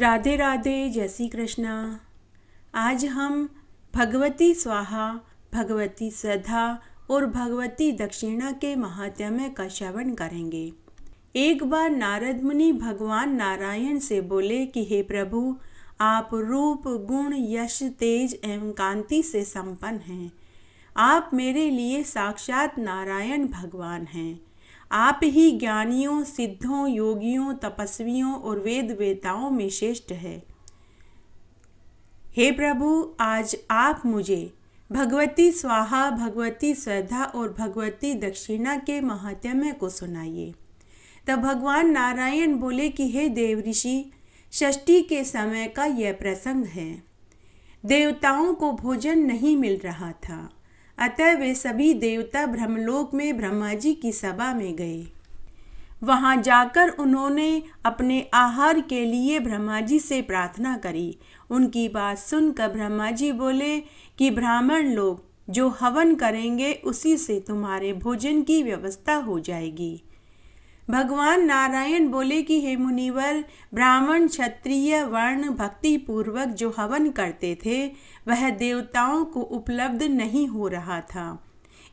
राधे राधे जय श्री कृष्णा आज हम भगवती स्वाहा भगवती श्रद्धा और भगवती दक्षिणा के महात्म्य का श्रवण करेंगे एक बार नारद मुनि भगवान नारायण से बोले कि हे प्रभु आप रूप गुण यश तेज एवं कांति से संपन्न हैं आप मेरे लिए साक्षात नारायण भगवान हैं आप ही ज्ञानियों सिद्धों योगियों तपस्वियों और वेद वेताओं में श्रेष्ठ है हे प्रभु आज आप मुझे भगवती स्वाहा भगवती श्रद्धा और भगवती दक्षिणा के महात्म्य को सुनाइए तब भगवान नारायण बोले कि हे देव ऋषि षष्ठी के समय का यह प्रसंग है देवताओं को भोजन नहीं मिल रहा था अतः वे सभी देवता ब्रह्मलोक में ब्रह्मा जी की सभा में गए वहां जाकर उन्होंने अपने आहार के लिए ब्रह्मा जी से प्रार्थना करी उनकी बात सुनकर ब्रह्मा जी बोले कि ब्राह्मण लोग जो हवन करेंगे उसी से तुम्हारे भोजन की व्यवस्था हो जाएगी भगवान नारायण बोले कि हे मुनिवर ब्राह्मण क्षत्रिय वर्ण भक्ति पूर्वक जो हवन करते थे वह देवताओं को उपलब्ध नहीं हो रहा था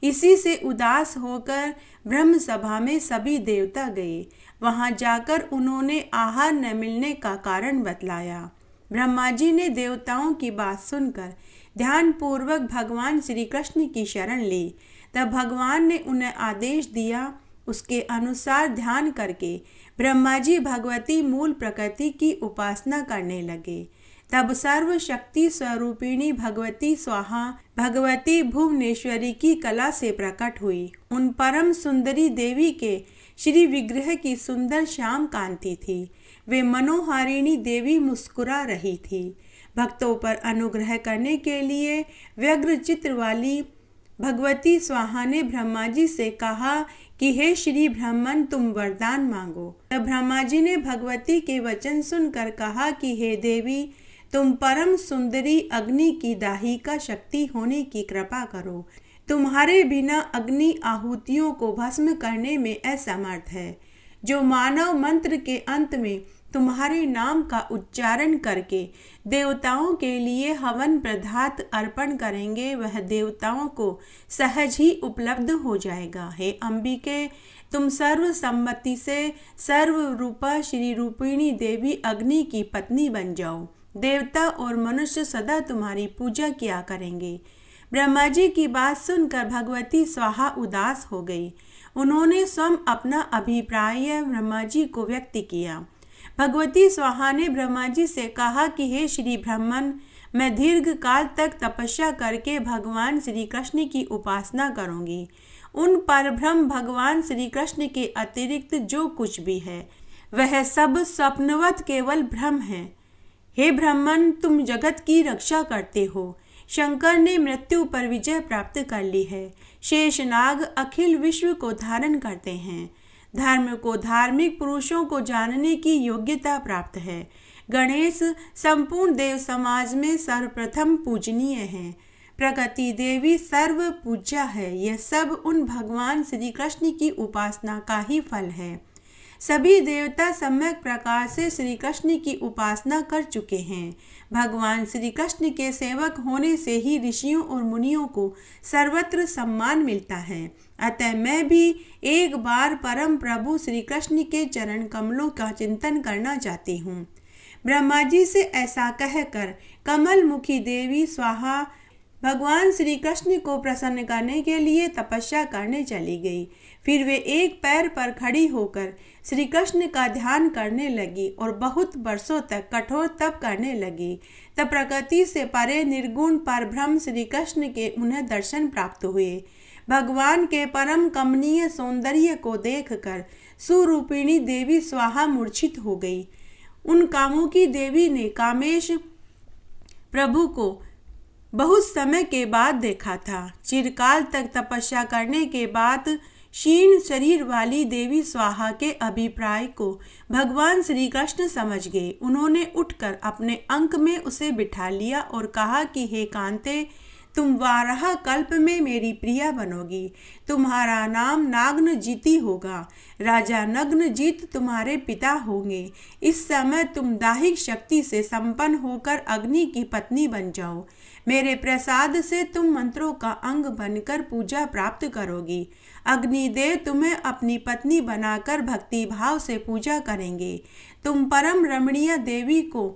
इसी से उदास होकर ब्रह्म सभा में सभी देवता गए वहां जाकर उन्होंने आहार न मिलने का कारण बतलाया ब्रह्मा जी ने देवताओं की बात सुनकर ध्यानपूर्वक भगवान श्री कृष्ण की शरण ली तब भगवान ने उन्हें आदेश दिया उसके अनुसार ध्यान करके ब्रह्मा जी भगवती मूल प्रकृति की उपासना करने लगे तब सर्वशक्ति स्वरूपिणी भगवती स्वाहा भगवती भुवनेश्वरी की कला से प्रकट हुई उन परम सुंदरी देवी के श्री विग्रह की सुंदर श्याम कांति थी वे मनोहारिणी देवी मुस्कुरा रही थी भक्तों पर अनुग्रह करने के लिए व्यग्र चित्र वाली भगवती स्वाहा ने ब्रह्मा जी से कहा कि हे श्री ब्राह्मण तुम वरदान मांगो तब ब्रह्मा जी ने भगवती के वचन सुनकर कहा कि हे देवी तुम परम सुंदरी अग्नि की दाही का शक्ति होने की कृपा करो तुम्हारे बिना अग्नि आहुतियों को भस्म करने में असमर्थ है जो मानव मंत्र के अंत में तुम्हारे नाम का उच्चारण करके देवताओं के लिए हवन प्रधात अर्पण करेंगे वह देवताओं को सहज ही उपलब्ध हो जाएगा हे अंबिके तुम सर्व सम्मति से सर्व रूपा श्री रूपिणी देवी अग्नि की पत्नी बन जाओ देवता और मनुष्य सदा तुम्हारी पूजा किया करेंगे ब्रह्मा जी की बात सुनकर भगवती स्वाहा उदास हो गई उन्होंने स्वयं अपना अभिप्राय ब्रह्मा जी को व्यक्त किया भगवती स्वाहा ने ब्रह्मा जी से कहा कि हे श्री ब्रह्मन मैं दीर्घ काल तक तपस्या करके भगवान श्री कृष्ण की उपासना करूंगी उन पर ब्रह्म भगवान श्री कृष्ण के अतिरिक्त जो कुछ भी है वह सब स्वप्नवत केवल ब्रह्म है हे ब्रह्मन तुम जगत की रक्षा करते हो शंकर ने मृत्यु पर विजय प्राप्त कर ली है शेषनाग अखिल विश्व को धारण करते हैं धर्म को धार्मिक पुरुषों को जानने की योग्यता प्राप्त है गणेश संपूर्ण देव समाज में सर्वप्रथम पूजनीय है प्रकृति देवी सर्व पूजा है यह सब उन भगवान श्री कृष्ण की उपासना का ही फल है सभी देवता सम्यक प्रकार से श्री कृष्ण की उपासना कर चुके हैं भगवान श्री कृष्ण के सेवक होने से ही ऋषियों और मुनियों को सर्वत्र सम्मान मिलता है अतः मैं भी एक बार परम प्रभु श्री कृष्ण के चरण कमलों का चिंतन करना चाहती हूँ ब्रह्मा जी से ऐसा कहकर कमल मुखी देवी स्वाहा भगवान श्री कृष्ण को प्रसन्न करने के लिए तपस्या करने चली गई फिर वे एक पैर पर खड़ी होकर श्री कृष्ण का ध्यान करने लगी और बहुत वर्षों तक कठोर तप करने लगी तब प्रकृति से परे निर्गुण पर ब्रह्म श्री कृष्ण के उन्हें दर्शन प्राप्त हुए भगवान के परम कमनीय सौंदर्य को देखकर सुरूपिणी देवी स्वाहा मूर्छित हो गई उन कामुकी देवी ने कामेश प्रभु को बहुत समय के बाद देखा था चिरकाल तक तपस्या करने के बाद क्षीण शरीर वाली देवी स्वाहा के अभिप्राय को भगवान श्री कृष्ण समझ गए उन्होंने उठकर अपने अंक में उसे बिठा लिया और कहा कि हे कांते तुम वाराह कल्प में मेरी प्रिया बनोगी तुम्हारा नाम नाग्न जीती होगा राजा नग्न जीत तुम्हारे पिता होंगे इस समय तुम दाहिक शक्ति से संपन्न होकर अग्नि की पत्नी बन जाओ मेरे प्रसाद से तुम मंत्रों का अंग बनकर पूजा प्राप्त करोगी अग्निदेव तुम्हें अपनी पत्नी बनाकर भक्ति भाव से पूजा करेंगे तुम परम रमणीय देवी को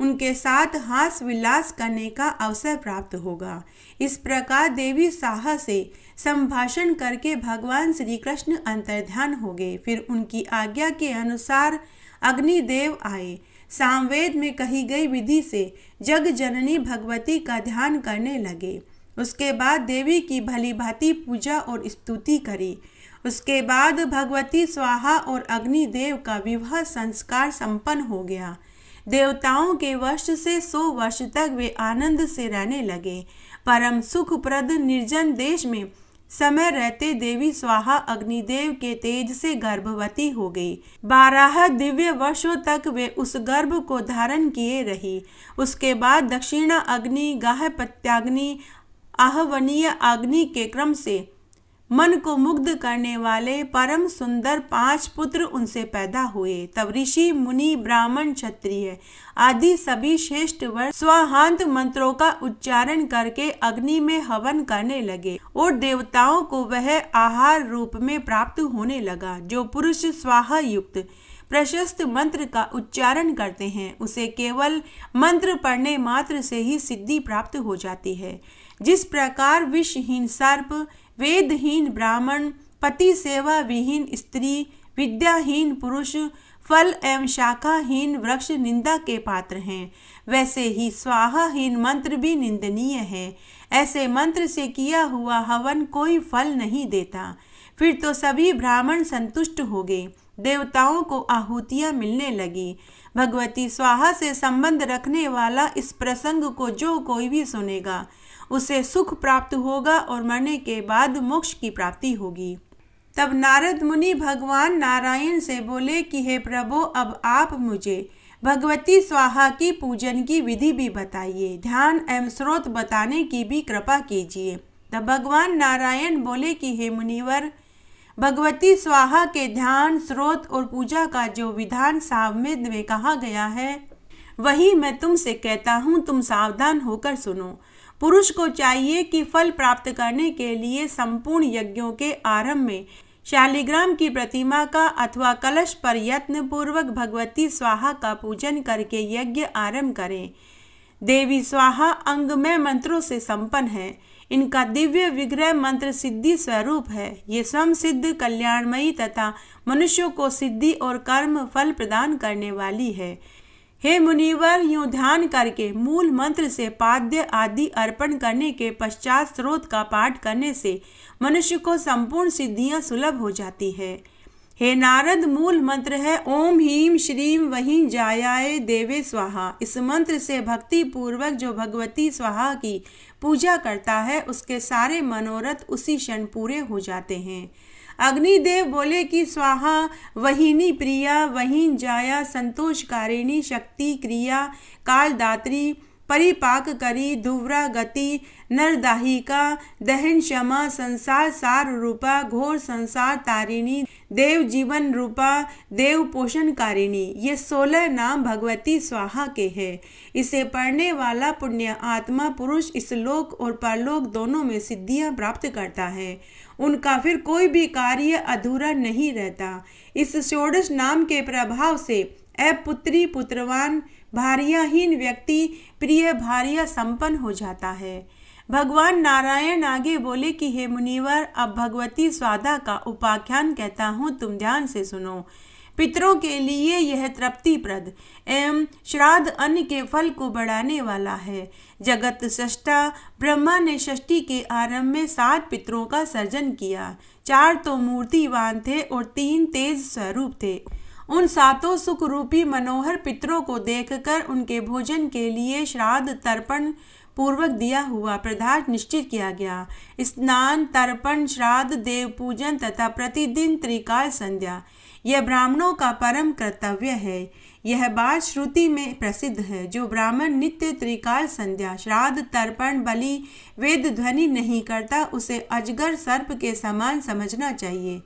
उनके साथ हास विलास करने का अवसर प्राप्त होगा इस प्रकार देवी साहा से संभाषण करके भगवान श्री कृष्ण अंतर्ध्यान हो गए फिर उनकी आज्ञा के अनुसार अग्निदेव आए सामवेद में कही गई विधि से जग जननी भगवती का ध्यान करने लगे उसके बाद देवी की भली भांति पूजा और स्तुति करी उसके बाद भगवती स्वाहा और अग्निदेव का विवाह संस्कार संपन्न हो गया देवताओं के वर्ष से सौ वर्ष तक वे आनंद से रहने लगे परम सुख प्रद निर्जन देश में समय रहते देवी स्वाहा अग्निदेव के तेज से गर्भवती हो गई बारह दिव्य वर्षों तक वे उस गर्भ को धारण किए रही उसके बाद दक्षिणा अग्नि गाह प्रत्याग्नि आहवनीय अग्नि के क्रम से मन को मुग्ध करने वाले परम सुंदर पांच पुत्र उनसे पैदा हुए तब ऋषि मुनि ब्राह्मण क्षत्रिय आदि सभी श्रेष्ठ वर्ष स्वाहांत मंत्रों का उच्चारण करके अग्नि में हवन करने लगे और देवताओं को वह आहार रूप में प्राप्त होने लगा जो पुरुष स्वाहा युक्त प्रशस्त मंत्र का उच्चारण करते हैं उसे केवल मंत्र पढ़ने मात्र से ही सिद्धि प्राप्त हो जाती है जिस प्रकार विषहीन सर्प वेदहीन ब्राह्मण पति सेवा विहीन स्त्री विद्याहीन पुरुष फल एवं शाखाहीन वृक्ष निंदा के पात्र हैं वैसे ही स्वाहाहीन मंत्र भी निंदनीय है ऐसे मंत्र से किया हुआ हवन कोई फल नहीं देता फिर तो सभी ब्राह्मण संतुष्ट हो गए देवताओं को आहुतियाँ मिलने लगी भगवती स्वाहा से संबंध रखने वाला इस प्रसंग को जो कोई भी सुनेगा उसे सुख प्राप्त होगा और मरने के बाद मोक्ष की प्राप्ति होगी तब नारद मुनि भगवान नारायण से बोले कि हे प्रभु अब आप मुझे भगवती स्वाहा की पूजन की विधि भी बताइए ध्यान एवं स्रोत बताने की भी कृपा कीजिए तब भगवान नारायण बोले कि हे मुनिवर भगवती स्वाहा के ध्यान स्रोत और पूजा का जो विधान सावमेद में कहा गया है वही मैं तुमसे कहता हूँ तुम सावधान होकर सुनो पुरुष को चाहिए कि फल प्राप्त करने के लिए संपूर्ण यज्ञों के आरंभ में शालिग्राम की प्रतिमा का अथवा कलश पर यत्न पूर्वक भगवती स्वाहा का पूजन करके यज्ञ आरंभ करें देवी स्वाहा अंगमय मंत्रों से संपन्न है इनका दिव्य विग्रह मंत्र सिद्धि स्वरूप है ये स्वयं सिद्ध कल्याणमयी तथा मनुष्यों को सिद्धि और कर्म फल प्रदान करने वाली है हे मुनिवर यूं ध्यान करके मूल मंत्र से पाद्य आदि अर्पण करने के पश्चात स्रोत का पाठ करने से मनुष्य को संपूर्ण सिद्धियां सुलभ हो जाती है हे नारद मूल मंत्र है ओम हीम श्रीम वहीं जायाए देवे स्वाहा इस मंत्र से भक्ति पूर्वक जो भगवती स्वाहा की पूजा करता है उसके सारे मनोरथ उसी क्षण पूरे हो जाते हैं अग्निदेव बोले कि स्वाहा वहिनी प्रिया वहीन जाया संतोषकारिणी शक्ति क्रिया कालदात्री परिपाक करी धुवरा गति नरदाहिका दहन क्षमा संसार सार रूपा घोर संसार तारिणी देव जीवन रूपा देव पोषण कारिणी ये सोलह नाम भगवती स्वाहा के हैं इसे पढ़ने वाला पुण्य आत्मा पुरुष इस लोक और परलोक दोनों में सिद्धियां प्राप्त करता है उनका फिर कोई भी कार्य अधूरा नहीं रहता इस षोडश नाम के प्रभाव से अपुत्री पुत्रवान भारियाहीन व्यक्ति प्रिय भारिया संपन्न हो जाता है भगवान नारायण आगे बोले कि हे मुनिवर अब भगवती स्वादा का उपाख्यान कहता हूँ तुम ध्यान से सुनो पितरों के लिए यह तृप्तिप्रद एवं श्राद्ध अन्न के फल को बढ़ाने वाला है जगत सृष्टा ब्रह्मा ने षष्ठी के आरंभ में सात पितरों का सर्जन किया चार तो मूर्तिवान थे और तीन तेज स्वरूप थे उन सातों सुख रूपी मनोहर पितरों को देखकर उनके भोजन के लिए श्राद्ध तर्पण पूर्वक दिया हुआ पदार्थ निश्चित किया गया स्नान तर्पण श्राद्ध देव पूजन तथा प्रतिदिन त्रिकाल संध्या यह ब्राह्मणों का परम कर्तव्य है यह बात श्रुति में प्रसिद्ध है जो ब्राह्मण नित्य त्रिकाल संध्या श्राद्ध तर्पण बलि वेद ध्वनि नहीं करता उसे अजगर सर्प के समान समझना चाहिए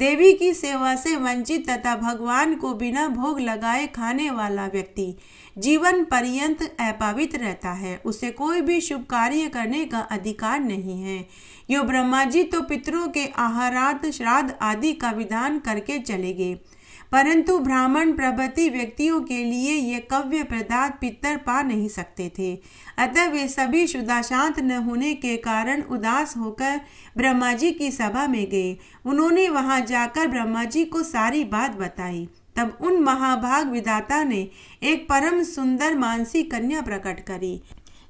देवी की सेवा से वंचित तथा भगवान को बिना भोग लगाए खाने वाला व्यक्ति जीवन पर्यंत अपावित रहता है उसे कोई भी शुभ कार्य करने का अधिकार नहीं है यो ब्रह्मा जी तो पितरों के आहारात श्राद्ध आदि का विधान करके चले गए परंतु ब्राह्मण प्रभति व्यक्तियों के लिए ये कव्य पदार्थ पितर पा नहीं सकते थे अतः वे सभी शुदाशांत न होने के कारण उदास होकर ब्रह्मा जी की सभा में गए उन्होंने वहां जाकर ब्रह्मा जी को सारी बात बताई तब उन महाभाग विदाता ने एक परम सुंदर मानसी कन्या प्रकट करी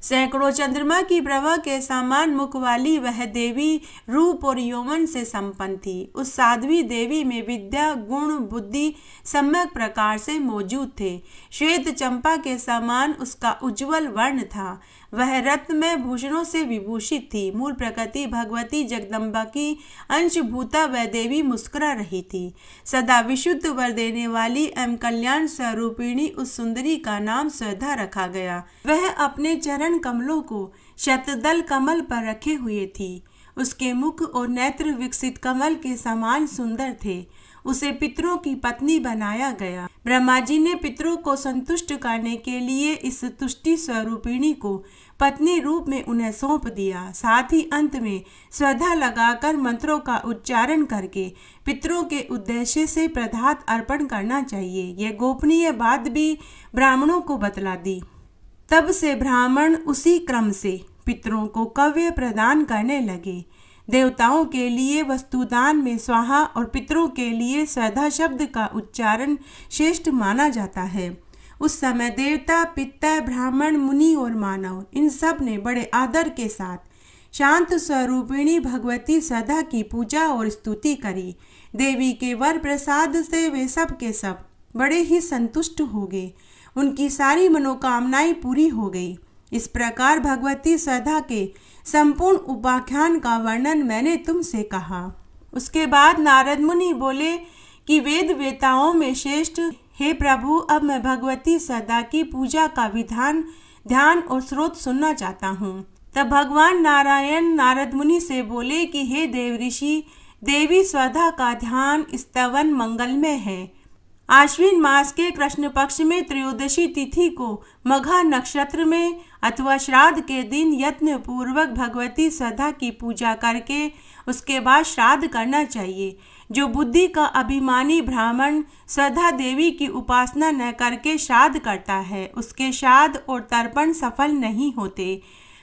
सैकड़ों चंद्रमा की प्रभा के समान मुख वाली वह देवी रूप और यौवन से संपन्न थी उस साध्वी देवी में विद्या गुण बुद्धि सम्यक प्रकार से मौजूद थे श्वेत चंपा के समान उसका उज्जवल वर्ण था वह में भूषणों से विभूषित थी मूल प्रकृति भगवती जगदम्बा की अंशभूता वह देवी मुस्कुरा रही थी सदा विशुद्ध वर देने वाली एवं कल्याण स्वरूपिणी उस सुंदरी का नाम श्रद्धा रखा गया वह अपने चरण कमलों को शतदल कमल पर रखे हुए थी उसके मुख और नेत्र विकसित कमल के समान सुंदर थे उसे पितरों की पत्नी बनाया गया ब्रह्मा जी ने पितरों को संतुष्ट करने के लिए इस तुष्टि स्वरूपिणी को पत्नी रूप में उन्हें सौंप दिया साथ ही अंत में श्रद्धा लगाकर मंत्रों का उच्चारण करके पितरों के उद्देश्य से प्रधात अर्पण करना चाहिए यह गोपनीय बात भी ब्राह्मणों को बतला दी तब से ब्राह्मण उसी क्रम से पितरों को कव्य प्रदान करने लगे देवताओं के लिए वस्तुदान में स्वाहा और पितरों के लिए स्वधा शब्द का उच्चारण श्रेष्ठ माना जाता है उस समय देवता पिता ब्राह्मण मुनि और मानव इन सब ने बड़े आदर के साथ शांत स्वरूपिणी भगवती सदा की पूजा और स्तुति करी देवी के वर प्रसाद से वे सब के सब बड़े ही संतुष्ट हो गए उनकी सारी मनोकामनाएं पूरी हो गई इस प्रकार भगवती सदा के संपूर्ण उपाख्यान का वर्णन मैंने तुमसे कहा उसके बाद नारद मुनि बोले कि वेद वेताओं में श्रेष्ठ हे प्रभु अब मैं भगवती सदा की पूजा का विधान ध्यान और स्रोत सुनना चाहता हूँ तब भगवान नारायण नारद मुनि से बोले कि हे देव ऋषि देवी स्वधा का ध्यान स्तवन मंगल में है आश्विन मास के कृष्ण पक्ष में त्रयोदशी तिथि को मघा नक्षत्र में अथवा श्राद्ध के दिन यत्न पूर्वक भगवती सदा की पूजा करके उसके बाद श्राद्ध करना चाहिए जो बुद्धि का अभिमानी ब्राह्मण सदा देवी की उपासना न करके श्राद्ध करता है उसके श्राद्ध और तर्पण सफल नहीं होते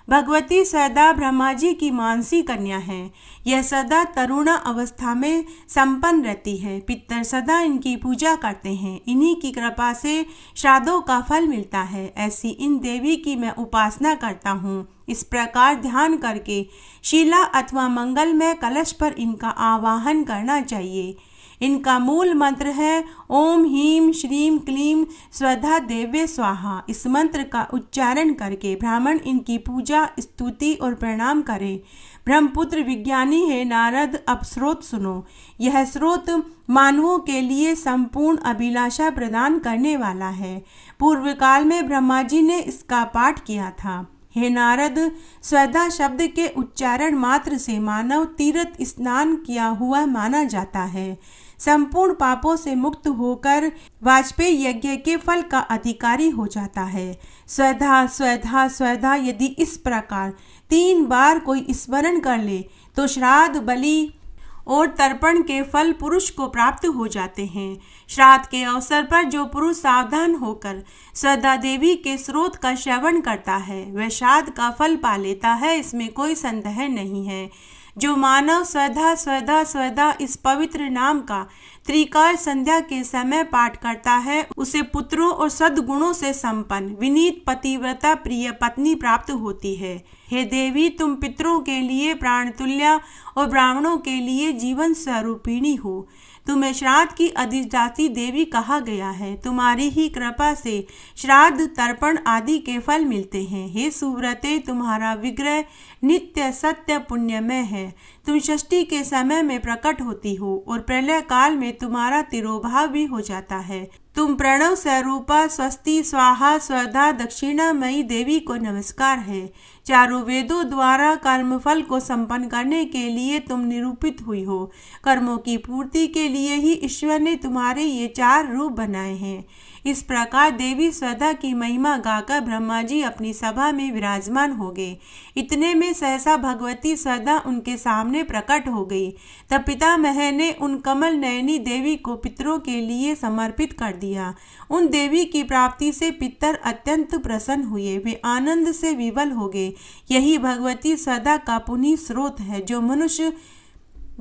भगवती सदा ब्रह्मा जी की मानसी कन्या है यह सदा तरुणा अवस्था में संपन्न रहती है पितर सदा इनकी पूजा करते हैं इन्हीं की कृपा से श्राद्धों का फल मिलता है ऐसी इन देवी की मैं उपासना करता हूँ इस प्रकार ध्यान करके शिला अथवा मंगल में कलश पर इनका आवाहन करना चाहिए इनका मूल मंत्र है ओम हीम श्रीम क्लीम स्वधा देव्य स्वाहा इस मंत्र का उच्चारण करके ब्राह्मण इनकी पूजा स्तुति और प्रणाम करें ब्रह्मपुत्र विज्ञानी है नारद अब स्रोत सुनो यह स्रोत मानवों के लिए संपूर्ण अभिलाषा प्रदान करने वाला है पूर्व काल में ब्रह्मा जी ने इसका पाठ किया था हे नारद स्वधा शब्द के उच्चारण मात्र से मानव तीर्थ स्नान किया हुआ माना जाता है संपूर्ण पापों से मुक्त होकर वाजपेयी यज्ञ के फल का अधिकारी हो जाता है स्वधा स्वधा स्वधा यदि इस प्रकार तीन बार कोई स्मरण कर ले तो श्राद्ध बलि और तर्पण के फल पुरुष को प्राप्त हो जाते हैं श्राद्ध के अवसर पर जो पुरुष सावधान होकर श्रद्धा देवी के स्रोत का श्रवण करता है वह श्राद्ध का फल पा लेता है इसमें कोई संदेह नहीं है जो मानव स्वधा स्वधा स्वधा इस पवित्र नाम का त्रिकाल संध्या के समय पाठ करता है उसे पुत्रों और सद्गुणों से संपन्न विनीत पतिव्रता प्रिय पत्नी प्राप्त होती है हे देवी तुम पितरों के लिए प्राणतुल्या और ब्राह्मणों के लिए जीवन स्वरूपिणी हो तुम्हें श्राद्ध की अधिष्ठाती देवी कहा गया है तुम्हारी ही कृपा से श्राद्ध तर्पण आदि के फल मिलते हैं हे सुव्रते तुम्हारा विग्रह नित्य सत्य पुण्यमय है तुम षष्टि के समय में प्रकट होती हो और प्रलय काल में तुम्हारा तिरोभाव भी हो जाता है तुम प्रणव स्वरूपा स्वस्ति स्वाहा स्वधा दक्षिणामयी देवी को नमस्कार है चारों वेदों द्वारा कर्मफल को संपन्न करने के लिए तुम निरूपित हुई हो कर्मों की पूर्ति के लिए ही ईश्वर ने तुम्हारे ये चार रूप बनाए हैं इस प्रकार देवी स्वधा की महिमा गाकर ब्रह्मा जी अपनी सभा में विराजमान हो गए इतने में सहसा भगवती स्वधा उनके सामने प्रकट हो गई तब पिता मह ने उन कमल नयनी देवी को पितरों के लिए समर्पित कर दिया उन देवी की प्राप्ति से पितर अत्यंत प्रसन्न हुए वे आनंद से विवल हो गए यही भगवती स्वधा का पुनः स्रोत है जो मनुष्य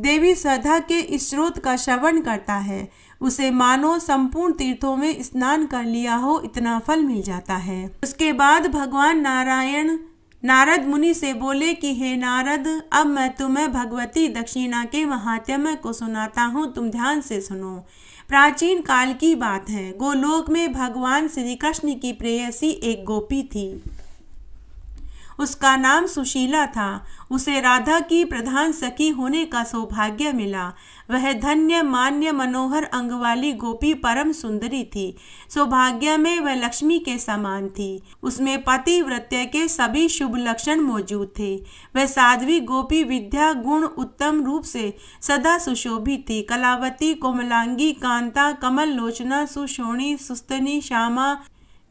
देवी स्वधा के स्रोत का श्रवण करता है उसे मानो संपूर्ण तीर्थों में स्नान कर लिया हो इतना फल मिल जाता है उसके बाद भगवान नारायण नारद मुनि से बोले कि हे नारद अब मैं तुम्हें भगवती दक्षिणा के महात्म्य को सुनाता हूँ तुम ध्यान से सुनो प्राचीन काल की बात है गोलोक में भगवान श्री कृष्ण की प्रेयसी एक गोपी थी उसका नाम सुशीला था उसे राधा की प्रधान सखी होने का सौभाग्य मिला वह धन्य मान्य मनोहर अंग वाली गोपी परम सुंदरी थी सौभाग्य में वह लक्ष्मी के समान थी उसमें पतिव्रत्य के सभी शुभ लक्षण मौजूद थे वह साध्वी गोपी विद्या गुण उत्तम रूप से सदा सुशोभित थी कलावती कोमलांगी कांता कमल लोचना सुशोणी सुस्तनी श्यामा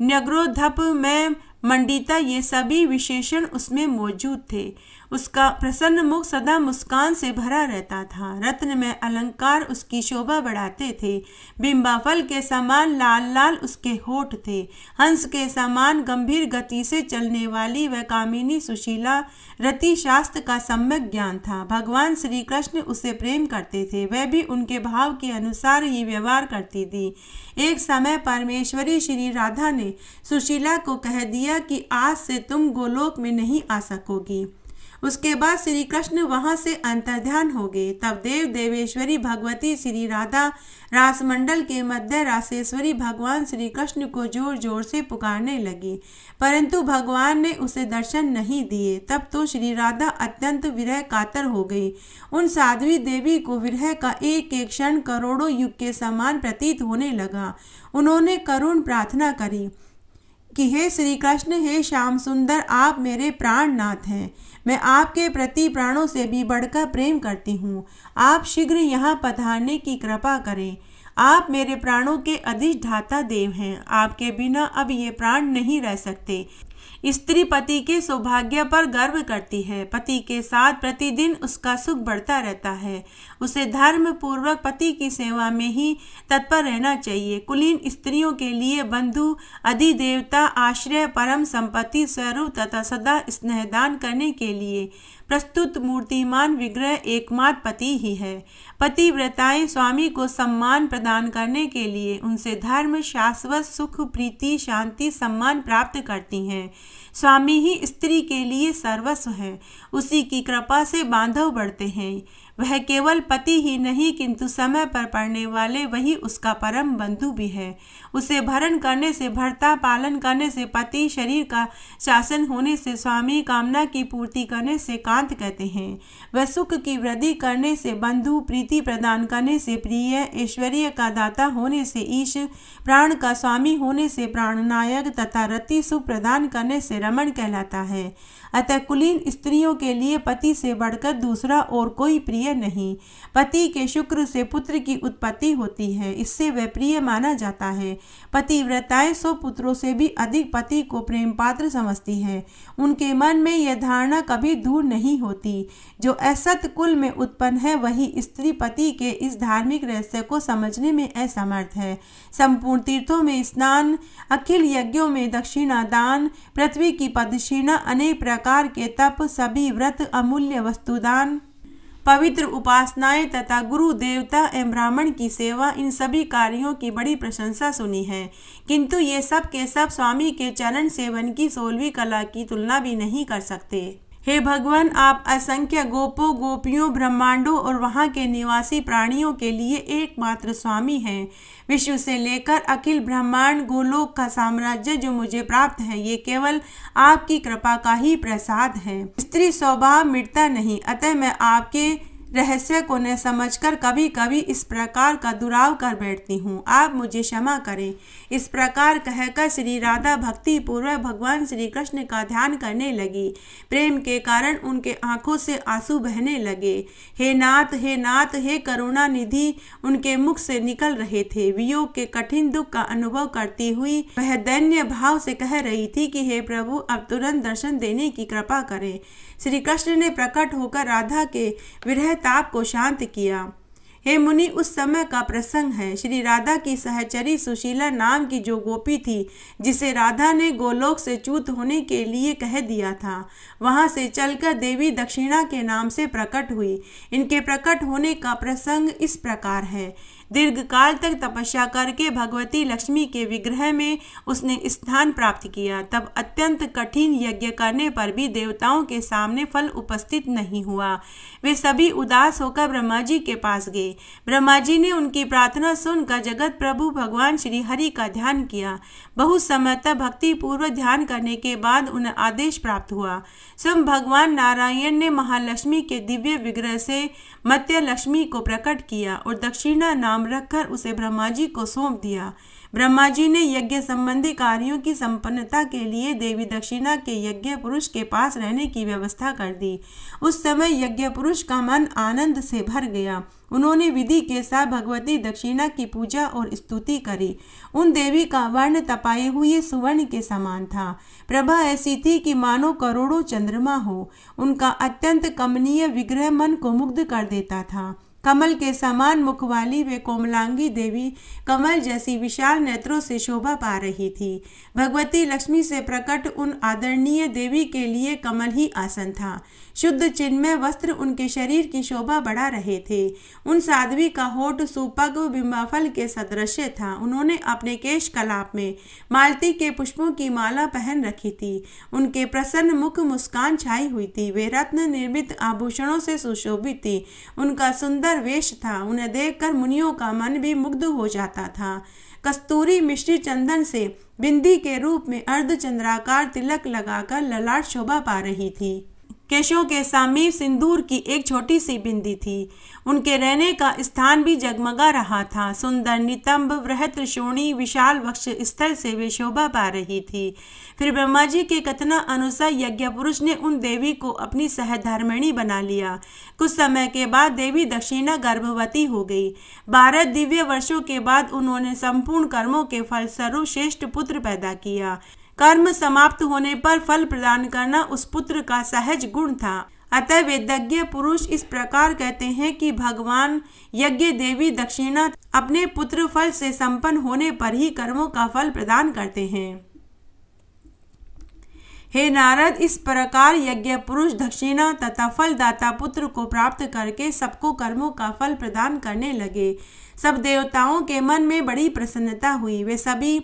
नगरोधप में मंडिता ये सभी विशेषण उसमें मौजूद थे उसका प्रसन्न मुख सदा मुस्कान से भरा रहता था रत्न में अलंकार उसकी शोभा बढ़ाते थे बिंबाफल के समान लाल लाल उसके होठ थे हंस के समान गंभीर गति से चलने वाली वह कामिनी सुशीला रति शास्त्र का सम्यक ज्ञान था भगवान श्री कृष्ण उसे प्रेम करते थे वह भी उनके भाव के अनुसार ही व्यवहार करती थी एक समय परमेश्वरी श्री राधा ने सुशीला को कह दिया कि आज से तुम गोलोक में नहीं आ सकोगी उसके बाद श्री कृष्ण वहाँ से अंतर्ध्यान हो गए तब देव देवेश्वरी भगवती श्री राधा रासमंडल के मध्य रासेश्वरी भगवान श्री कृष्ण को जोर जोर से पुकारने लगी परंतु भगवान ने उसे दर्शन नहीं दिए तब तो श्री राधा अत्यंत विरह कातर हो गई उन साध्वी देवी को विरह का एक एक क्षण करोड़ों युग के समान प्रतीत होने लगा उन्होंने करुण प्रार्थना करी कि हे श्री कृष्ण हे श्याम सुंदर आप मेरे प्राणनाथ हैं मैं आपके प्रति प्राणों से भी बढ़कर प्रेम करती हूँ आप शीघ्र यहाँ पधारने की कृपा करें आप मेरे प्राणों के अधिष्ठाता देव हैं आपके बिना अब ये प्राण नहीं रह सकते स्त्री पति के सौभाग्य पर गर्व करती है पति के साथ प्रतिदिन उसका सुख बढ़ता रहता है उसे धर्म पूर्वक पति की सेवा में ही तत्पर रहना चाहिए कुलीन स्त्रियों के लिए बंधु अधिदेवता आश्रय परम संपत्ति स्वरूप तथा सदा स्नेहदान करने के लिए प्रस्तुत मूर्तिमान विग्रह एकमात्र पति ही है पतिव्रताएं स्वामी को सम्मान प्रदान करने के लिए उनसे धर्म शाश्वत सुख प्रीति शांति सम्मान प्राप्त करती हैं स्वामी ही स्त्री के लिए सर्वस्व है उसी की कृपा से बांधव बढ़ते हैं वह केवल पति ही नहीं किंतु समय पर पढ़ने वाले वही उसका परम बंधु भी है उसे भरण करने से भर्ता पालन करने से पति शरीर का शासन होने से स्वामी कामना की पूर्ति करने से कांत कहते हैं वह सुख की वृद्धि करने से बंधु प्रीति प्रदान करने से प्रिय ऐश्वर्य का दाता होने से ईश प्राण का स्वामी होने से प्राणनायक तथा रति सुख प्रदान करने से रमण कहलाता है अतः कुलीन स्त्रियों के लिए पति से बढ़कर दूसरा और कोई प्रिय नहीं पति के शुक्र से पुत्र की उत्पत्ति होती है इससे वह प्रिय माना जाता है पतिव्रताएं सौ पुत्रों से भी अधिक पति को प्रेम पात्र समझती हैं उनके मन में यह धारणा कभी दूर नहीं होती जो असत कुल में उत्पन्न है वही स्त्री पति के इस धार्मिक रहस्य को समझने में असमर्थ है संपूर्ण तीर्थों में स्नान अखिल यज्ञों में दक्षिणा दान पृथ्वी की पदक्षिणा अनेक प्रकार के तप सभी व्रत अमूल्य वस्तुदान पवित्र उपासनाएं तथा गुरु देवता एवं ब्राह्मण की सेवा इन सभी कार्यों की बड़ी प्रशंसा सुनी है किंतु ये सब के सब स्वामी के चरण सेवन की सोलहवीं कला की तुलना भी नहीं कर सकते हे भगवान आप असंख्य गोपों गोपियों ब्रह्मांडों और वहाँ के निवासी प्राणियों के लिए एकमात्र स्वामी हैं विश्व से लेकर अखिल ब्रह्मांड गोलोक का साम्राज्य जो मुझे प्राप्त है ये केवल आपकी कृपा का ही प्रसाद है स्त्री स्वभाव मिटता नहीं अतः मैं आपके रहस्य को न समझकर कभी कभी इस प्रकार का दुराव कर बैठती हूँ आप मुझे क्षमा करें इस प्रकार कहकर श्री राधा भक्ति पूर्वक भगवान श्री कृष्ण का ध्यान करने लगी प्रेम के कारण उनके आंखों से आंसू बहने लगे हे नाथ हे नाथ हे करुणा निधि उनके मुख से निकल रहे थे वियोग के कठिन दुख का अनुभव करती हुई वह दैन्य भाव से कह रही थी कि हे प्रभु अब तुरंत दर्शन देने की कृपा करें श्री कृष्ण ने प्रकट होकर राधा के विरह ताप को शांत किया हे मुनि उस समय का प्रसंग है श्री राधा की सहचरी सुशीला नाम की जो गोपी थी जिसे राधा ने गोलोक से चूत होने के लिए कह दिया था वहां से चलकर देवी दक्षिणा के नाम से प्रकट हुई इनके प्रकट होने का प्रसंग इस प्रकार है दीर्घ काल तक तपस्या करके भगवती लक्ष्मी के विग्रह में उसने स्थान प्राप्त किया तब अत्यंत कठिन यज्ञ करने पर भी देवताओं के सामने फल उपस्थित नहीं हुआ वे सभी उदास होकर ब्रह्मा जी के पास गए ब्रह्मा जी ने उनकी प्रार्थना सुनकर जगत प्रभु भगवान श्री हरि का ध्यान किया बहुत समय तक भक्तिपूर्वक ध्यान करने के बाद उन्हें आदेश प्राप्त हुआ स्वयं भगवान नारायण ने महालक्ष्मी के दिव्य विग्रह से मत्स्य लक्ष्मी को प्रकट किया और दक्षिणा नाम नाम रखकर उसे ब्रह्मा जी को सौंप दिया ब्रह्मा जी ने यज्ञ संबंधी कार्यों की संपन्नता के लिए देवी दक्षिणा के यज्ञ पुरुष के पास रहने की व्यवस्था कर दी उस समय यज्ञ पुरुष का मन आनंद से भर गया उन्होंने विधि के साथ भगवती दक्षिणा की पूजा और स्तुति करी उन देवी का वर्ण तपाए हुए सुवर्ण के समान था प्रभा ऐसी थी कि मानो करोड़ों चंद्रमा हो उनका अत्यंत कमनीय विग्रह मन को मुग्ध कर देता था कमल के समान मुख वाली वे कोमलांगी देवी कमल जैसी विशाल नेत्रों से शोभा पा रही थी भगवती लक्ष्मी से प्रकट उन आदरणीय देवी के लिए कमल ही आसन था शुद्ध चिन्ह में वस्त्र उनके शरीर की शोभा बढ़ा रहे थे उन साध्वी का होठ सुपग बिंबाफल के सदृश था उन्होंने अपने केश कलाप में मालती के पुष्पों की माला पहन रखी थी उनके प्रसन्न मुख मुस्कान छाई हुई थी वे रत्न निर्मित आभूषणों से सुशोभित थी उनका सुंदर वेश था उन्हें देखकर मुनियों का मन भी मुग्ध हो जाता था कस्तूरी मिश्री चंदन से बिंदी के रूप में अर्धचंद्राकार तिलक लगाकर ललाट शोभा पा रही थी केशों के सामीप सिंदूर की एक छोटी सी बिंदी थी उनके रहने का स्थान भी जगमगा रहा था सुंदर नितंब वृहत श्रोणी विशाल वक्ष स्थल से वे शोभा पा रही थी फिर ब्रह्मा जी के कथना अनुसार यज्ञ पुरुष ने उन देवी को अपनी सहधर्मिणी बना लिया कुछ समय के बाद देवी दक्षिणा गर्भवती हो गई बारह दिव्य वर्षों के बाद उन्होंने संपूर्ण कर्मों के फलस्वरूप श्रेष्ठ पुत्र पैदा किया कर्म समाप्त होने पर फल प्रदान करना उस पुत्र का सहज गुण था अतः वेदज्ञ पुरुष इस प्रकार कहते हैं कि भगवान यज्ञ देवी दक्षिणा अपने पुत्र फल से संपन्न होने पर ही कर्मों का फल प्रदान करते हैं हे नारद इस प्रकार यज्ञ पुरुष दक्षिणा तथा फलदाता पुत्र को प्राप्त करके सबको कर्मों का फल प्रदान करने लगे सब देवताओं के मन में बड़ी प्रसन्नता हुई वे सभी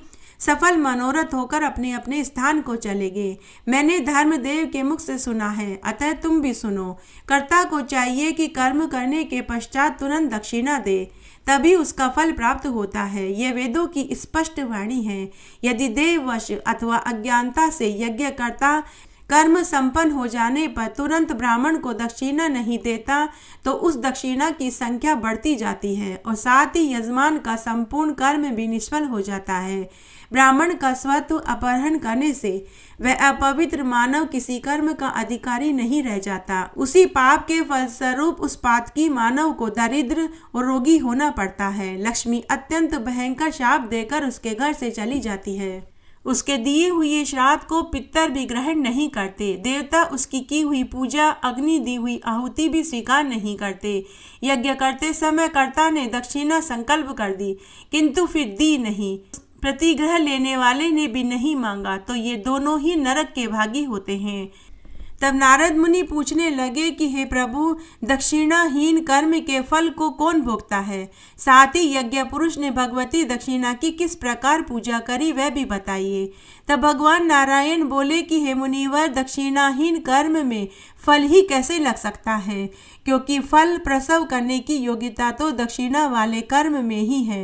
सफल मनोरथ होकर अपने अपने स्थान को चले गए मैंने धर्मदेव के मुख से सुना है अतः तुम भी सुनो कर्ता को चाहिए कि कर्म करने के पश्चात तुरंत दक्षिणा दे तभी उसका फल प्राप्त होता है यह वेदों की स्पष्ट वाणी है यदि देववश अथवा अज्ञानता से यज्ञकर्ता कर्म संपन्न हो जाने पर तुरंत ब्राह्मण को दक्षिणा नहीं देता तो उस दक्षिणा की संख्या बढ़ती जाती है और साथ ही यजमान का संपूर्ण कर्म भी निष्फल हो जाता है ब्राह्मण का स्वत्व तो अपहरण करने से वह अपवित्र मानव किसी कर्म का अधिकारी नहीं रह जाता उसी पाप के फलस्वरूप उस की मानव को दरिद्र और रोगी होना पड़ता है लक्ष्मी अत्यंत भयंकर शाप देकर उसके घर से चली जाती है उसके दिए हुए श्राद्ध को पितर भी ग्रहण नहीं करते देवता उसकी की हुई पूजा अग्नि दी हुई आहुति भी स्वीकार नहीं करते यज्ञ करते समय कर्ता ने दक्षिणा संकल्प कर दी किंतु फिर दी नहीं प्रतिग्रह लेने वाले ने भी नहीं मांगा तो ये दोनों ही नरक के भागी होते हैं तब नारद मुनि पूछने लगे कि हे प्रभु दक्षिणाहीन कर्म के फल को कौन भोगता है साथ ही यज्ञ पुरुष ने भगवती दक्षिणा की किस प्रकार पूजा करी वह भी बताइए तब भगवान नारायण बोले कि हे मुनिवर दक्षिणाहीन कर्म में फल ही कैसे लग सकता है क्योंकि फल प्रसव करने की योग्यता तो दक्षिणा वाले कर्म में ही है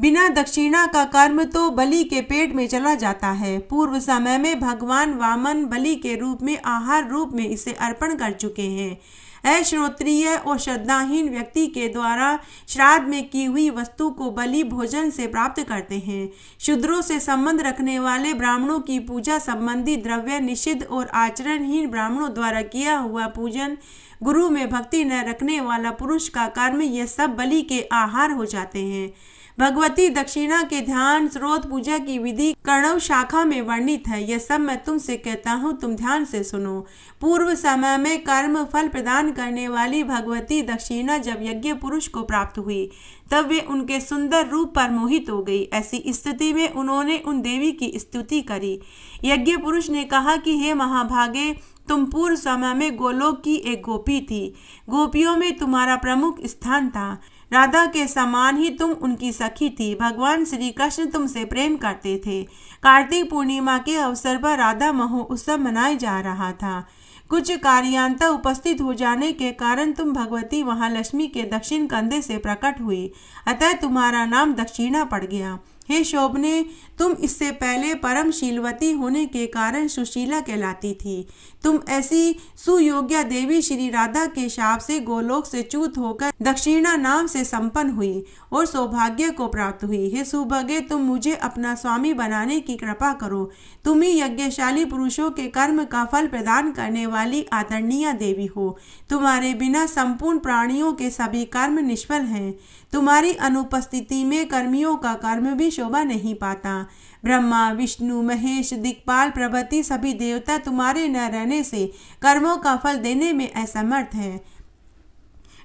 बिना दक्षिणा का कर्म तो बलि के पेट में चला जाता है पूर्व समय में भगवान वामन बलि के रूप में आहार रूप में इसे अर्पण कर चुके हैं अश्रोत्रिय और श्रद्धाहीन व्यक्ति के द्वारा श्राद्ध में की हुई वस्तु को बलि भोजन से प्राप्त करते हैं शूद्रों से संबंध रखने वाले ब्राह्मणों की पूजा संबंधी द्रव्य निषिद्ध और आचरणहीन ब्राह्मणों द्वारा किया हुआ पूजन गुरु में भक्ति न रखने वाला पुरुष का कर्म ये सब बलि के आहार हो जाते हैं भगवती दक्षिणा के ध्यान स्रोत पूजा की विधि कर्णव शाखा में वर्णित है यह सब मैं तुमसे कहता हूँ तुम ध्यान से सुनो पूर्व समय में कर्म फल प्रदान करने वाली भगवती दक्षिणा जब यज्ञ पुरुष को प्राप्त हुई तब वे उनके सुंदर रूप पर मोहित हो गई ऐसी स्थिति में उन्होंने उन देवी की स्तुति करी यज्ञ पुरुष ने कहा कि हे महाभागे तुम पूर्व समय में गोलोक की एक गोपी थी गोपियों में तुम्हारा प्रमुख स्थान था राधा के समान ही तुम उनकी सखी थी भगवान श्री कृष्ण तुमसे प्रेम करते थे कार्तिक पूर्णिमा के अवसर पर राधा महोत्सव मनाया जा रहा था कुछ कार्यांता उपस्थित हो जाने के कारण तुम भगवती महालक्ष्मी के दक्षिण कंधे से प्रकट हुई अतः तुम्हारा नाम दक्षिणा पड़ गया हे शोभने तुम इससे पहले परम शीलवती होने के कारण सुशीला कहलाती थी तुम ऐसी सुयोग्या देवी श्री राधा के शाप से गोलोक से चूत होकर दक्षिणा नाम से संपन्न हुई और सौभाग्य को प्राप्त हुई हे सुभगे तुम मुझे अपना स्वामी बनाने की कृपा करो तुम ही यज्ञशाली पुरुषों के कर्म का फल प्रदान करने वाली आदरणीय देवी हो तुम्हारे बिना संपूर्ण प्राणियों के सभी कर्म निष्फल हैं तुम्हारी अनुपस्थिति में कर्मियों का कर्म भी शोभा नहीं पाता ब्रह्मा विष्णु महेश दिक्पाल प्रभृति सभी देवता तुम्हारे न रहने से कर्मों का फल देने में असमर्थ हैं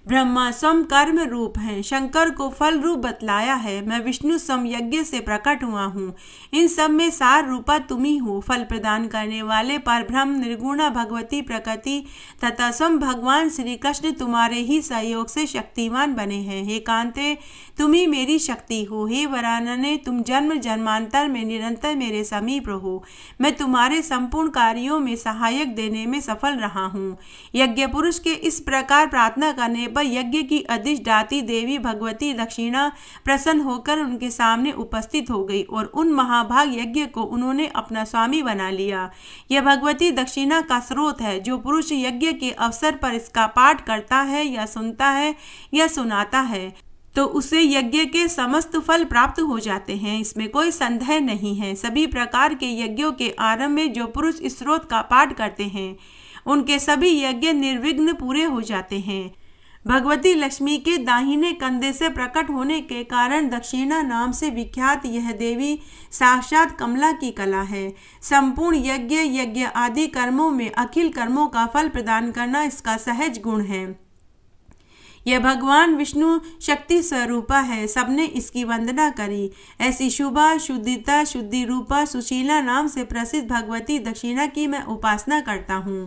ब्रह्मा सम कर्म रूप हैं शंकर को फल रूप बतलाया है मैं विष्णु सम यज्ञ से प्रकट हुआ हूँ इन सब में सार रूपा तुम ही हो फल प्रदान करने वाले पर ब्रह्म निर्गुणा भगवती प्रकृति तथा सम भगवान श्री कृष्ण तुम्हारे ही सहयोग से शक्तिमान बने हैं हे कांते तुम ही मेरी शक्ति हो हे वरानने तुम जन्म जन्मांतर में निरंतर मेरे समीप रहो मैं तुम्हारे संपूर्ण कार्यों में सहायक देने में सफल रहा हूँ यज्ञ पुरुष के इस प्रकार प्रार्थना करने पर यज्ञ की अधिष्ठाती देवी भगवती दक्षिणा प्रसन्न होकर उनके सामने उपस्थित हो गई और उन महाभाग यज्ञ को उन्होंने अपना स्वामी बना लिया यह भगवती दक्षिणा का स्रोत है जो पुरुष यज्ञ के अवसर पर इसका पाठ करता है या सुनता है या सुनाता है तो उसे यज्ञ के समस्त फल प्राप्त हो जाते हैं इसमें कोई संदेह नहीं है सभी प्रकार के यज्ञों के आरंभ में जो पुरुष स्रोत का पाठ करते हैं उनके सभी यज्ञ निर्विघ्न पूरे हो जाते हैं भगवती लक्ष्मी के दाहिने कंधे से प्रकट होने के कारण दक्षिणा नाम से विख्यात यह देवी साक्षात कमला की कला है संपूर्ण यज्ञ यज्ञ आदि कर्मों में अखिल कर्मों का फल प्रदान करना इसका सहज गुण है यह भगवान विष्णु शक्ति स्वरूपा है सबने इसकी वंदना करी ऐसी शुभा शुद्धिता शुद्धि रूपा सुशीला नाम से प्रसिद्ध भगवती दक्षिणा की मैं उपासना करता हूँ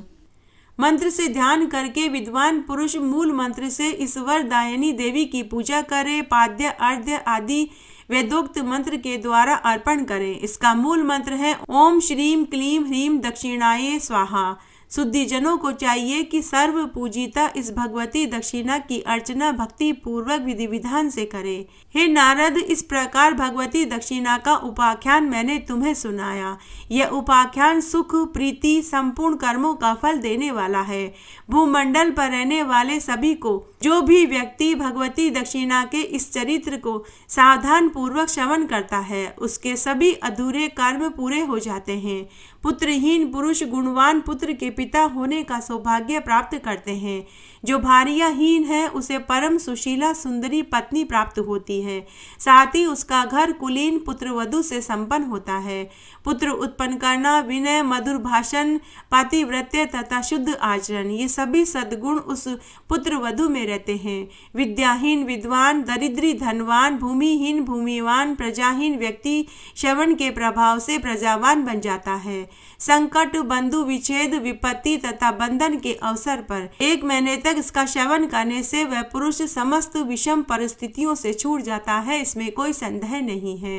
मंत्र से ध्यान करके विद्वान पुरुष मूल मंत्र से ईश्वर दायनी देवी की पूजा करे पाद्य अर्ध्य आदि वेदोक्त मंत्र के द्वारा अर्पण करें इसका मूल मंत्र है ओम श्रीम क्लीम ह्रीम दक्षिणाये स्वाहा शुद्धिजनों को चाहिए कि सर्व पूजिता इस भगवती दक्षिणा की अर्चना भक्ति पूर्वक विधि विधान से करे हे नारद इस प्रकार भगवती दक्षिणा का उपाख्यान मैंने तुम्हें सुनाया यह उपाख्यान सुख प्रीति संपूर्ण कर्मों का फल देने वाला है भूमंडल पर रहने वाले सभी को जो भी व्यक्ति भगवती दक्षिणा के इस चरित्र को सावधान पूर्वक श्रवण करता है उसके सभी अधूरे कर्म पूरे हो जाते हैं पुत्रहीन पुरुष गुणवान पुत्र के पिता होने का सौभाग्य प्राप्त करते हैं जो भारियाहीन है उसे परम सुशीला सुंदरी पत्नी प्राप्त होती है साथ ही उसका घर कुलीन पुत्र वधु से संपन्न होता है पुत्र उत्पन्न करना विनय मधुर भाषण पातिव्रत्य तथा शुद्ध आचरण ये सभी सद्गुण उस पुत्र वधु में रहते हैं विद्याहीन विद्वान दरिद्री धनवान भूमिहीन भूमिवान प्रजाहीन व्यक्ति श्रवण के प्रभाव से प्रजावान बन जाता है संकट बंधु विच्छेद विपत्ति तथा बंधन के अवसर पर एक महीने तक इसका सेवन करने से वह पुरुष समस्त विषम परिस्थितियों से छूट जाता है इसमें कोई संदेह नहीं है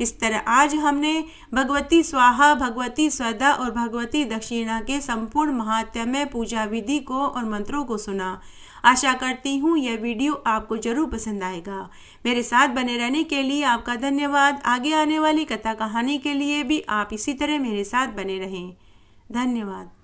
इस तरह आज हमने भगवती स्वाहा भगवती स्वदा और भगवती दक्षिणा के संपूर्ण महात्म्य पूजा विधि को और मंत्रों को सुना आशा करती हूँ यह वीडियो आपको जरूर पसंद आएगा मेरे साथ बने रहने के लिए आपका धन्यवाद आगे आने वाली कथा कहानी के लिए भी आप इसी तरह मेरे साथ बने रहें धन्यवाद